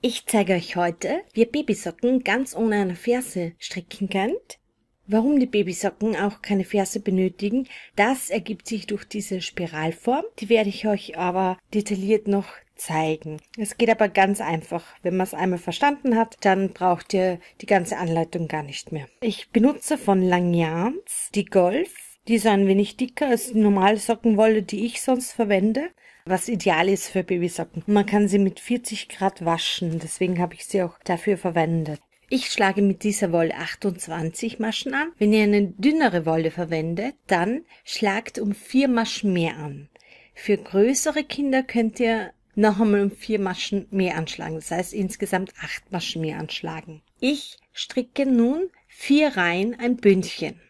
Ich zeige euch heute, wie ihr Babysocken ganz ohne eine Ferse stricken könnt. Warum die Babysocken auch keine Ferse benötigen, das ergibt sich durch diese Spiralform. Die werde ich euch aber detailliert noch zeigen. Es geht aber ganz einfach. Wenn man es einmal verstanden hat, dann braucht ihr die ganze Anleitung gar nicht mehr. Ich benutze von Langyarns die Golf die ist ein wenig dicker als die normale Sockenwolle, die ich sonst verwende, was ideal ist für Babysocken. Man kann sie mit 40 Grad waschen, deswegen habe ich sie auch dafür verwendet. Ich schlage mit dieser Wolle 28 Maschen an. Wenn ihr eine dünnere Wolle verwendet, dann schlagt um vier Maschen mehr an. Für größere Kinder könnt ihr noch einmal um vier Maschen mehr anschlagen. Das heißt insgesamt acht Maschen mehr anschlagen. Ich stricke nun vier Reihen ein Bündchen.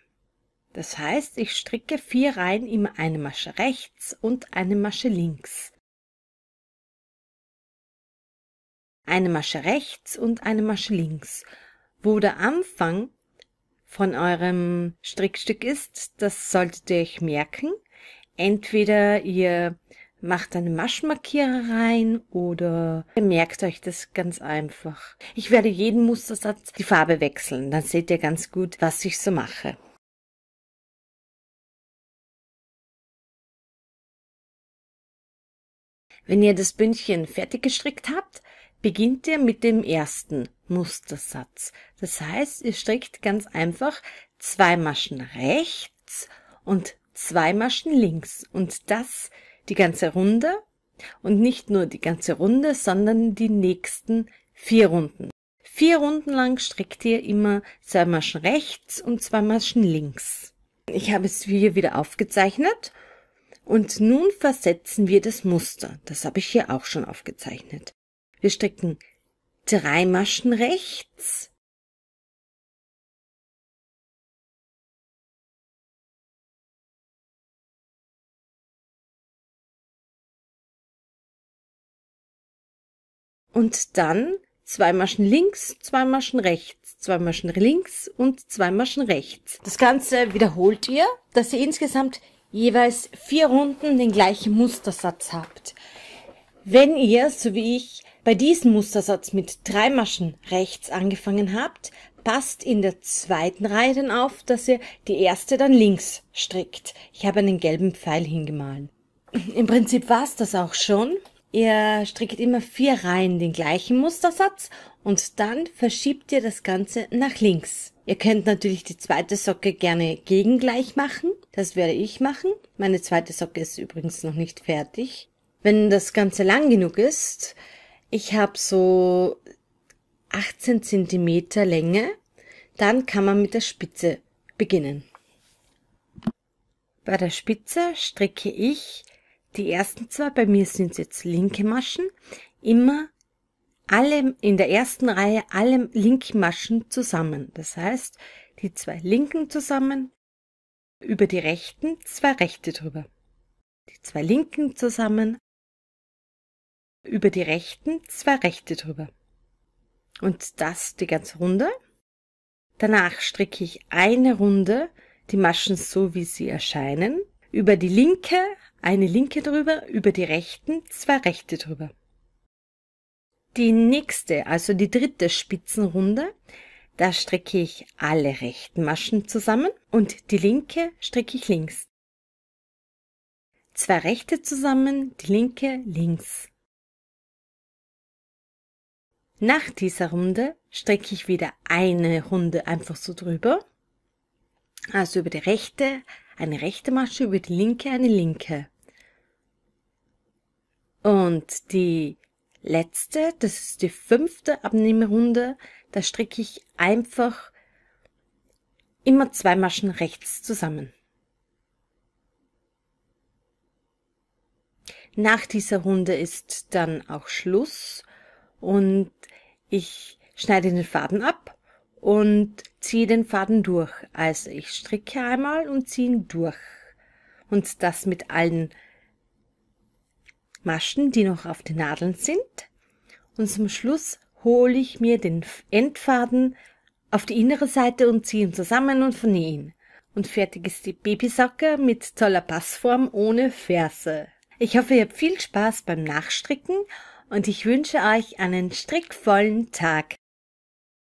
Das heißt, ich stricke vier Reihen immer eine Masche rechts und eine Masche links. Eine Masche rechts und eine Masche links. Wo der Anfang von eurem Strickstück ist, das solltet ihr euch merken. Entweder ihr macht eine Maschenmarkierer rein oder merkt euch das ganz einfach. Ich werde jeden Mustersatz die Farbe wechseln, dann seht ihr ganz gut, was ich so mache. Wenn ihr das Bündchen fertig gestrickt habt, beginnt ihr mit dem ersten Mustersatz. Das heißt, ihr strickt ganz einfach zwei Maschen rechts und zwei Maschen links und das die ganze Runde und nicht nur die ganze Runde, sondern die nächsten vier Runden. Vier Runden lang strickt ihr immer zwei Maschen rechts und zwei Maschen links. Ich habe es hier wieder aufgezeichnet und nun versetzen wir das Muster. Das habe ich hier auch schon aufgezeichnet. Wir stricken drei Maschen rechts, und dann zwei Maschen links, zwei Maschen rechts, zwei Maschen links und zwei Maschen rechts. Das Ganze wiederholt ihr, dass ihr insgesamt jeweils vier Runden den gleichen Mustersatz habt. Wenn ihr, so wie ich, bei diesem Mustersatz mit drei Maschen rechts angefangen habt, passt in der zweiten Reihe dann auf, dass ihr die erste dann links strickt. Ich habe einen gelben Pfeil hingemahlen. Im Prinzip war's das auch schon. Ihr strickt immer vier Reihen den gleichen Mustersatz und dann verschiebt ihr das Ganze nach links. Ihr könnt natürlich die zweite Socke gerne gegengleich machen das werde ich machen. Meine zweite Socke ist übrigens noch nicht fertig. Wenn das Ganze lang genug ist, ich habe so 18 Zentimeter Länge, dann kann man mit der Spitze beginnen. Bei der Spitze stricke ich die ersten zwei, bei mir sind es jetzt linke Maschen, immer alle in der ersten Reihe alle linken Maschen zusammen. Das heißt, die zwei linken zusammen, über die Rechten zwei Rechte drüber. Die zwei Linken zusammen über die Rechten zwei Rechte drüber. Und das die ganze Runde. Danach stricke ich eine Runde die Maschen so, wie sie erscheinen, über die linke eine linke drüber, über die rechten zwei rechte drüber. Die nächste, also die dritte Spitzenrunde, da stricke ich alle rechten Maschen zusammen und die linke stricke ich links. Zwei rechte zusammen, die linke links. Nach dieser Runde stricke ich wieder eine Runde einfach so drüber. Also über die rechte eine rechte Masche, über die linke eine linke. Und die letzte, das ist die fünfte Abnehmerunde, da stricke ich einfach immer zwei Maschen rechts zusammen. Nach dieser Runde ist dann auch Schluss und ich schneide den Faden ab und ziehe den Faden durch. Also ich stricke einmal und ziehe ihn durch. Und das mit allen Maschen, die noch auf den Nadeln sind. Und zum Schluss hole ich mir den Endfaden auf die innere Seite und ziehe ihn zusammen und vernähe ihn. Und fertig ist die Babysocke mit toller Passform ohne Ferse. Ich hoffe, ihr habt viel Spaß beim Nachstricken und ich wünsche euch einen strickvollen Tag.